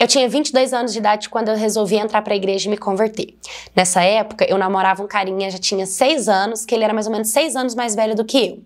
Eu tinha 22 anos de idade quando eu resolvi entrar para a igreja e me converter. Nessa época, eu namorava um carinha, já tinha 6 anos, que ele era mais ou menos 6 anos mais velho do que eu.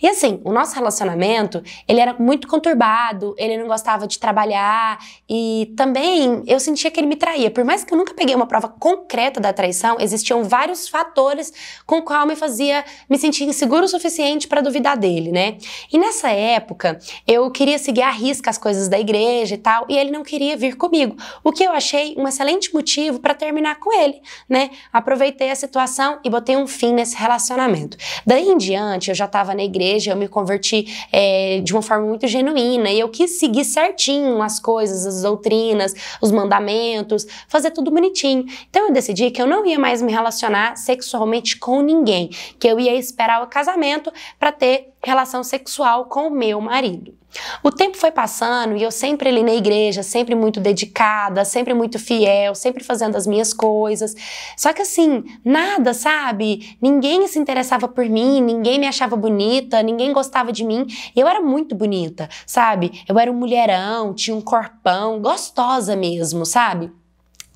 E assim, o nosso relacionamento, ele era muito conturbado, ele não gostava de trabalhar e também eu sentia que ele me traía. Por mais que eu nunca peguei uma prova concreta da traição, existiam vários fatores com o qual me fazia me sentir inseguro o suficiente para duvidar dele, né? E nessa época, eu queria seguir à risca as coisas da igreja e tal, e ele não queria vir comigo. O que eu achei um excelente motivo para terminar com ele, né? Aproveitei a situação e botei um fim nesse relacionamento. Daí em diante, eu já estava na igreja, eu me converti é, de uma forma muito genuína e eu quis seguir certinho as coisas, as doutrinas, os mandamentos, fazer tudo bonitinho. Então eu decidi que eu não ia mais me relacionar sexualmente com ninguém, que eu ia esperar o casamento para ter relação sexual com o meu marido. O tempo foi passando e eu sempre ali na igreja, sempre muito dedicada, sempre muito fiel, sempre fazendo as minhas coisas. Só que assim, nada, sabe? Ninguém se interessava por mim, ninguém me achava bonita, ninguém gostava de mim. Eu era muito bonita, sabe? Eu era um mulherão, tinha um corpão, gostosa mesmo, sabe?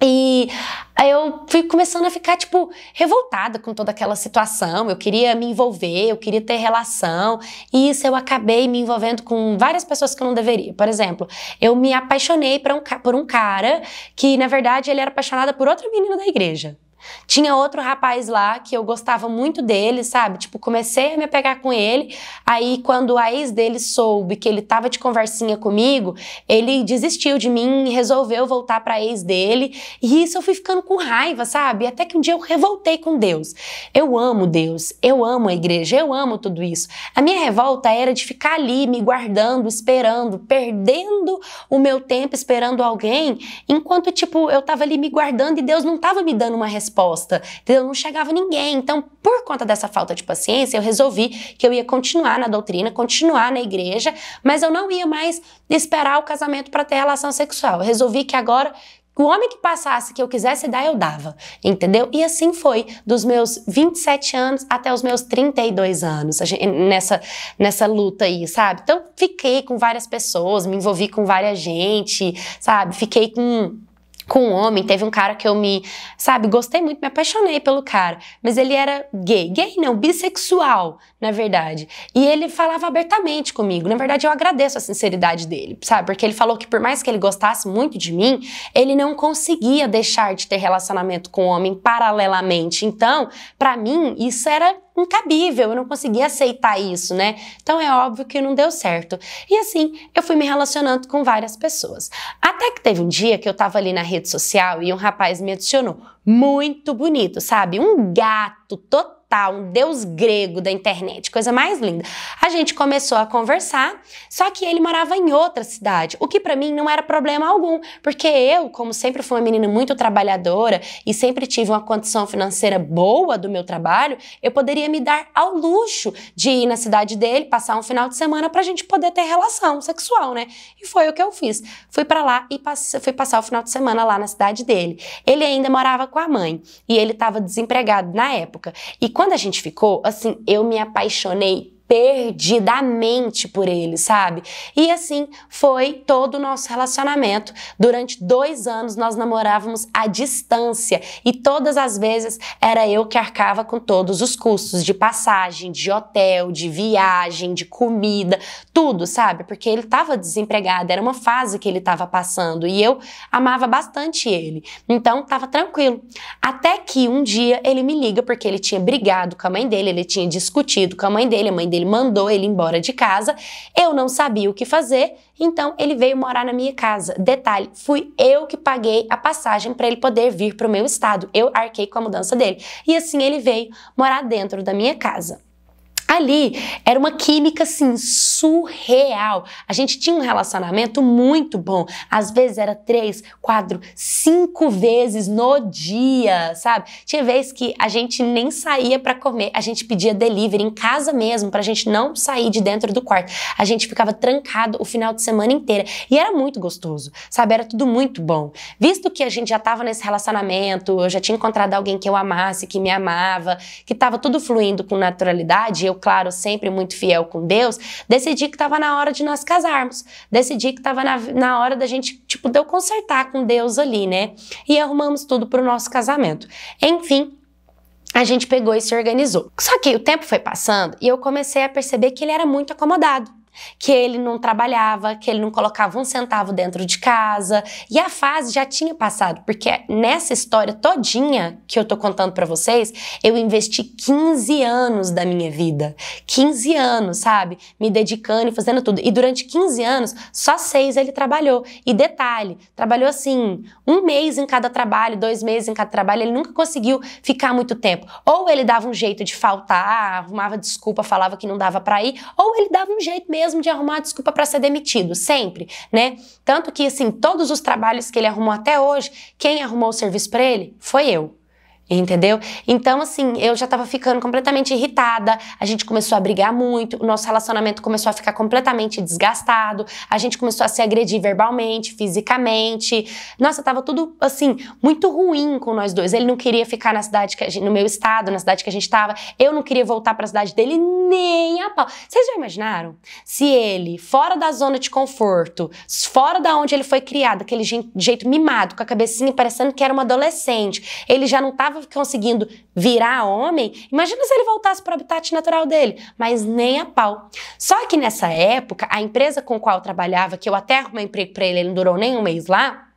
E eu fui começando a ficar, tipo, revoltada com toda aquela situação. Eu queria me envolver, eu queria ter relação. E isso eu acabei me envolvendo com várias pessoas que eu não deveria. Por exemplo, eu me apaixonei por um, por um cara que, na verdade, ele era apaixonado por outra menina da igreja. Tinha outro rapaz lá que eu gostava muito dele, sabe? Tipo, comecei a me apegar com ele. Aí, quando a ex dele soube que ele tava de conversinha comigo, ele desistiu de mim e resolveu voltar pra ex dele. E isso eu fui ficando com raiva, sabe? Até que um dia eu revoltei com Deus. Eu amo Deus, eu amo a igreja, eu amo tudo isso. A minha revolta era de ficar ali me guardando, esperando, perdendo o meu tempo esperando alguém, enquanto, tipo, eu tava ali me guardando e Deus não tava me dando uma resposta resposta, entendeu? Não chegava ninguém. Então, por conta dessa falta de paciência, eu resolvi que eu ia continuar na doutrina, continuar na igreja, mas eu não ia mais esperar o casamento para ter relação sexual. Eu resolvi que agora o homem que passasse que eu quisesse dar, eu dava, entendeu? E assim foi, dos meus 27 anos até os meus 32 anos, nessa, nessa luta aí, sabe? Então, fiquei com várias pessoas, me envolvi com várias gente, sabe? Fiquei com com um homem. Teve um cara que eu me, sabe, gostei muito, me apaixonei pelo cara. Mas ele era gay. Gay não, bissexual, na verdade. E ele falava abertamente comigo. Na verdade, eu agradeço a sinceridade dele, sabe? Porque ele falou que por mais que ele gostasse muito de mim, ele não conseguia deixar de ter relacionamento com o homem paralelamente. Então, para mim, isso era incabível, eu não conseguia aceitar isso, né? Então é óbvio que não deu certo. E assim, eu fui me relacionando com várias pessoas. Até que teve um dia que eu tava ali na rede social e um rapaz me adicionou, muito bonito, sabe? Um gato total Tá um deus grego da internet, coisa mais linda. A gente começou a conversar, só que ele morava em outra cidade, o que para mim não era problema algum, porque eu, como sempre fui uma menina muito trabalhadora e sempre tive uma condição financeira boa do meu trabalho, eu poderia me dar ao luxo de ir na cidade dele, passar um final de semana pra gente poder ter relação sexual, né? E foi o que eu fiz. Fui para lá e passei fui passar o final de semana lá na cidade dele. Ele ainda morava com a mãe e ele estava desempregado na época. E quando a gente ficou, assim, eu me apaixonei perdidamente por ele, sabe? E assim foi todo o nosso relacionamento. Durante dois anos nós namorávamos à distância e todas as vezes era eu que arcava com todos os custos de passagem, de hotel, de viagem, de comida, tudo, sabe? Porque ele estava desempregado, era uma fase que ele estava passando e eu amava bastante ele. Então estava tranquilo. Até que um dia ele me liga porque ele tinha brigado com a mãe dele, ele tinha discutido com a mãe dele, a mãe dele ele mandou ele embora de casa. Eu não sabia o que fazer, então ele veio morar na minha casa. Detalhe, fui eu que paguei a passagem para ele poder vir para o meu estado. Eu arquei com a mudança dele. E assim ele veio morar dentro da minha casa. Ali era uma química assim surreal. A gente tinha um relacionamento muito bom. Às vezes era três, quatro, cinco vezes no dia, sabe? Tinha vez que a gente nem saía para comer, a gente pedia delivery em casa mesmo pra gente não sair de dentro do quarto. A gente ficava trancado o final de semana inteira e era muito gostoso, sabe? Era tudo muito bom. Visto que a gente já tava nesse relacionamento, eu já tinha encontrado alguém que eu amasse, que me amava, que tava tudo fluindo com naturalidade, eu claro, sempre muito fiel com Deus, decidi que estava na hora de nós casarmos. Decidi que estava na, na hora da gente, tipo, de eu consertar com Deus ali, né? E arrumamos tudo para o nosso casamento. Enfim, a gente pegou e se organizou. Só que o tempo foi passando e eu comecei a perceber que ele era muito acomodado que ele não trabalhava, que ele não colocava um centavo dentro de casa. E a fase já tinha passado, porque nessa história todinha que eu tô contando para vocês, eu investi 15 anos da minha vida. 15 anos, sabe? Me dedicando e fazendo tudo. E durante 15 anos, só seis ele trabalhou. E detalhe, trabalhou assim, um mês em cada trabalho, dois meses em cada trabalho, ele nunca conseguiu ficar muito tempo. Ou ele dava um jeito de faltar, arrumava desculpa, falava que não dava para ir, ou ele dava um jeito mesmo mesmo de arrumar desculpa para ser demitido, sempre, né? Tanto que, assim, todos os trabalhos que ele arrumou até hoje, quem arrumou o serviço para ele foi eu. Entendeu? Então, assim, eu já tava ficando completamente irritada, a gente começou a brigar muito, o nosso relacionamento começou a ficar completamente desgastado, a gente começou a se agredir verbalmente, fisicamente. Nossa, tava tudo, assim, muito ruim com nós dois. Ele não queria ficar na cidade, que gente, no meu estado, na cidade que a gente tava, eu não queria voltar para a cidade dele nem a pau. Vocês já imaginaram? Se ele, fora da zona de conforto, fora da onde ele foi criado, aquele jeito mimado, com a cabecinha parecendo que era um adolescente, ele já não tava conseguindo virar homem, imagina se ele voltasse para o habitat natural dele. Mas nem a pau. Só que nessa época, a empresa com qual eu trabalhava, que eu até arrumei emprego para ele, ele não durou nem um mês lá,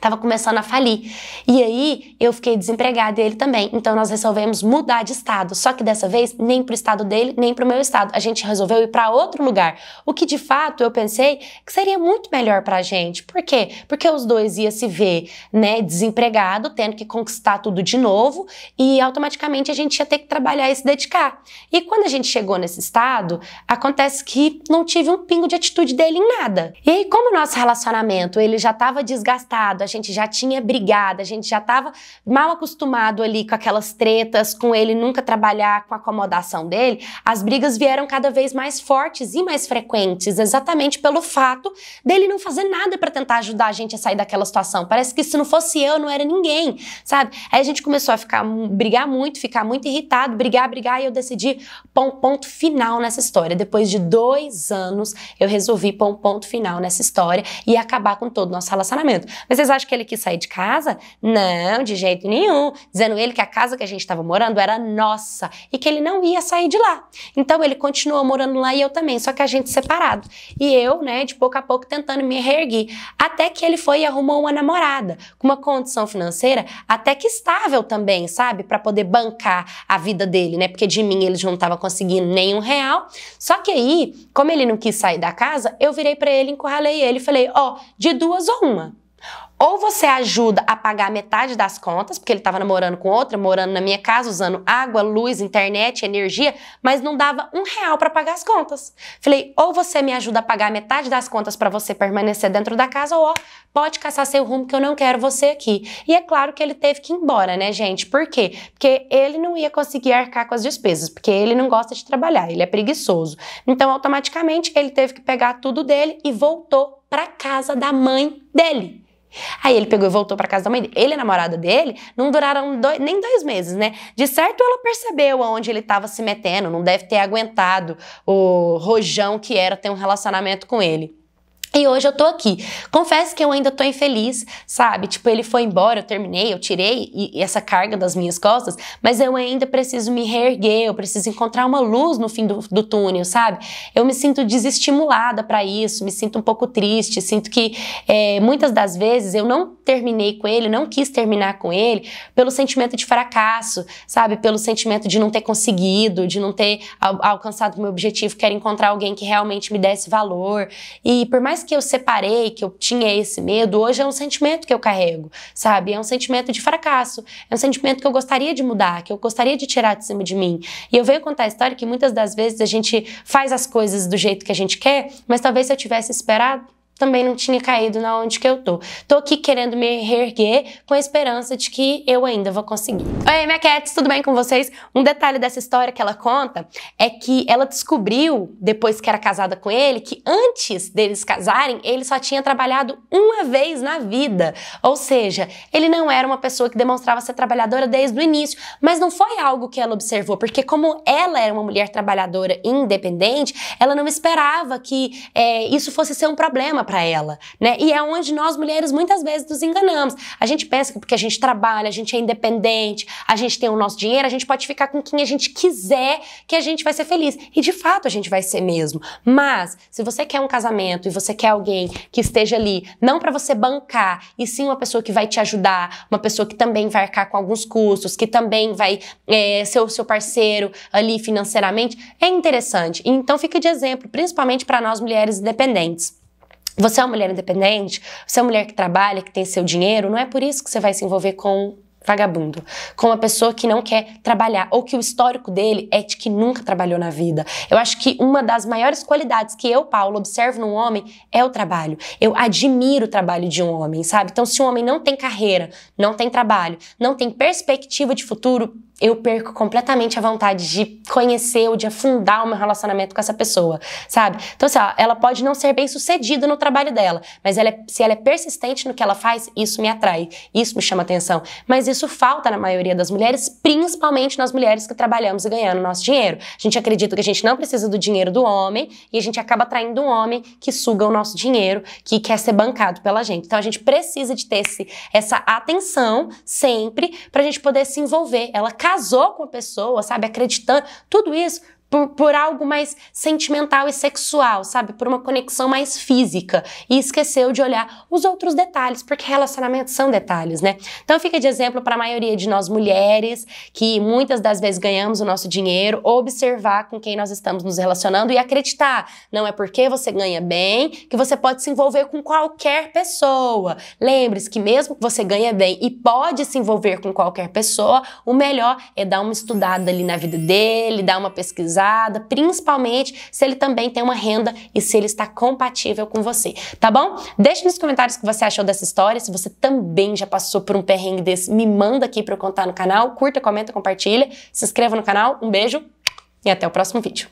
Tava começando a falir. E aí eu fiquei desempregada e ele também. Então nós resolvemos mudar de estado. Só que dessa vez nem pro estado dele, nem pro meu estado. A gente resolveu ir para outro lugar. O que de fato eu pensei que seria muito melhor pra gente. Por quê? Porque os dois ia se ver, né, desempregado, tendo que conquistar tudo de novo e automaticamente a gente ia ter que trabalhar e se dedicar. E quando a gente chegou nesse estado, acontece que não tive um pingo de atitude dele em nada. E aí como o nosso relacionamento, ele já estava desgastado, gente já tinha brigado, a gente já estava mal acostumado ali com aquelas tretas, com ele nunca trabalhar com a acomodação dele, as brigas vieram cada vez mais fortes e mais frequentes, exatamente pelo fato dele não fazer nada para tentar ajudar a gente a sair daquela situação. Parece que se não fosse eu, não era ninguém, sabe? Aí a gente começou a ficar brigar muito, ficar muito irritado, brigar, brigar, e eu decidi pôr um ponto final nessa história. Depois de dois anos, eu resolvi pôr um ponto final nessa história e acabar com todo o nosso relacionamento. Mas vocês acha que ele quis sair de casa? Não, de jeito nenhum. Dizendo ele que a casa que a gente estava morando era nossa e que ele não ia sair de lá. Então ele continuou morando lá e eu também, só que a gente separado. E eu, né, de pouco a pouco tentando me reerguer. Até que ele foi e arrumou uma namorada com uma condição financeira até que estável também, sabe? para poder bancar a vida dele, né? Porque de mim ele não estava conseguindo nenhum real. Só que aí, como ele não quis sair da casa, eu virei para ele, encurralei ele e falei: Ó, oh, de duas ou uma. Ou você ajuda a pagar metade das contas, porque ele estava namorando com outra, morando na minha casa, usando água, luz, internet, energia, mas não dava um real para pagar as contas. Falei, ou você me ajuda a pagar metade das contas para você permanecer dentro da casa, ou ó, pode caçar seu rumo que eu não quero você aqui. E é claro que ele teve que ir embora, né, gente? Por quê? Porque ele não ia conseguir arcar com as despesas, porque ele não gosta de trabalhar, ele é preguiçoso. Então, automaticamente, ele teve que pegar tudo dele e voltou para casa da mãe dele. Aí ele pegou e voltou para casa da mãe dele. Ele e a namorada dele não duraram dois, nem dois meses, né? De certo, ela percebeu aonde ele estava se metendo, não deve ter aguentado o rojão que era ter um relacionamento com ele. E hoje eu tô aqui. Confesso que eu ainda tô infeliz, sabe? Tipo, ele foi embora, eu terminei, eu tirei e, e essa carga das minhas costas, mas eu ainda preciso me reerguer, eu preciso encontrar uma luz no fim do, do túnel, sabe? Eu me sinto desestimulada para isso, me sinto um pouco triste, sinto que é, muitas das vezes eu não terminei com ele, não quis terminar com ele pelo sentimento de fracasso, sabe? Pelo sentimento de não ter conseguido, de não ter al alcançado o meu objetivo, quero encontrar alguém que realmente me desse valor. E por mais que eu separei, que eu tinha esse medo, hoje é um sentimento que eu carrego, sabe? É um sentimento de fracasso, é um sentimento que eu gostaria de mudar, que eu gostaria de tirar de cima de mim. E eu venho contar a história que muitas das vezes a gente faz as coisas do jeito que a gente quer, mas talvez se eu tivesse esperado, também não tinha caído na onde que eu tô. Tô aqui querendo me reerguer com a esperança de que eu ainda vou conseguir. Oi, minha Cats, tudo bem com vocês? Um detalhe dessa história que ela conta é que ela descobriu, depois que era casada com ele, que antes deles casarem, ele só tinha trabalhado uma vez na vida. Ou seja, ele não era uma pessoa que demonstrava ser trabalhadora desde o início, mas não foi algo que ela observou, porque como ela era uma mulher trabalhadora independente, ela não esperava que é, isso fosse ser um problema para ela, né? E é onde nós mulheres muitas vezes nos enganamos. A gente pensa que porque a gente trabalha, a gente é independente, a gente tem o nosso dinheiro, a gente pode ficar com quem a gente quiser, que a gente vai ser feliz. E de fato a gente vai ser mesmo. Mas se você quer um casamento e você quer alguém que esteja ali não para você bancar, e sim uma pessoa que vai te ajudar, uma pessoa que também vai arcar com alguns custos, que também vai é, ser o seu parceiro ali financeiramente, é interessante. Então fica de exemplo, principalmente para nós mulheres independentes. Você é uma mulher independente, você é uma mulher que trabalha, que tem seu dinheiro, não é por isso que você vai se envolver com vagabundo, com uma pessoa que não quer trabalhar ou que o histórico dele é de que nunca trabalhou na vida. Eu acho que uma das maiores qualidades que eu, Paulo, observo num homem é o trabalho. Eu admiro o trabalho de um homem, sabe? Então, se um homem não tem carreira, não tem trabalho, não tem perspectiva de futuro, eu perco completamente a vontade de conhecer ou de afundar o meu relacionamento com essa pessoa, sabe? Então, assim, ó, ela pode não ser bem sucedida no trabalho dela, mas ela é, se ela é persistente no que ela faz, isso me atrai, isso me chama atenção. Mas isso isso falta na maioria das mulheres, principalmente nas mulheres que trabalhamos e ganhamos nosso dinheiro. A gente acredita que a gente não precisa do dinheiro do homem e a gente acaba traindo um homem que suga o nosso dinheiro, que quer ser bancado pela gente. Então a gente precisa de ter esse, essa atenção sempre para a gente poder se envolver. Ela casou com a pessoa, sabe? Acreditando. Tudo isso por, por, algo mais sentimental e sexual, sabe? Por uma conexão mais física. E esqueceu de olhar os outros detalhes, porque relacionamentos são detalhes, né? Então fica de exemplo para a maioria de nós mulheres, que muitas das vezes ganhamos o nosso dinheiro, observar com quem nós estamos nos relacionando e acreditar. Não é porque você ganha bem que você pode se envolver com qualquer pessoa. Lembre-se que mesmo que você ganha bem e pode se envolver com qualquer pessoa, o melhor é dar uma estudada ali na vida dele, dar uma pesquisa principalmente se ele também tem uma renda e se ele está compatível com você, tá bom? Deixe nos comentários o que você achou dessa história, se você também já passou por um perrengue desse, me manda aqui para eu contar no canal, curta, comenta, compartilha, se inscreva no canal, um beijo e até o próximo vídeo.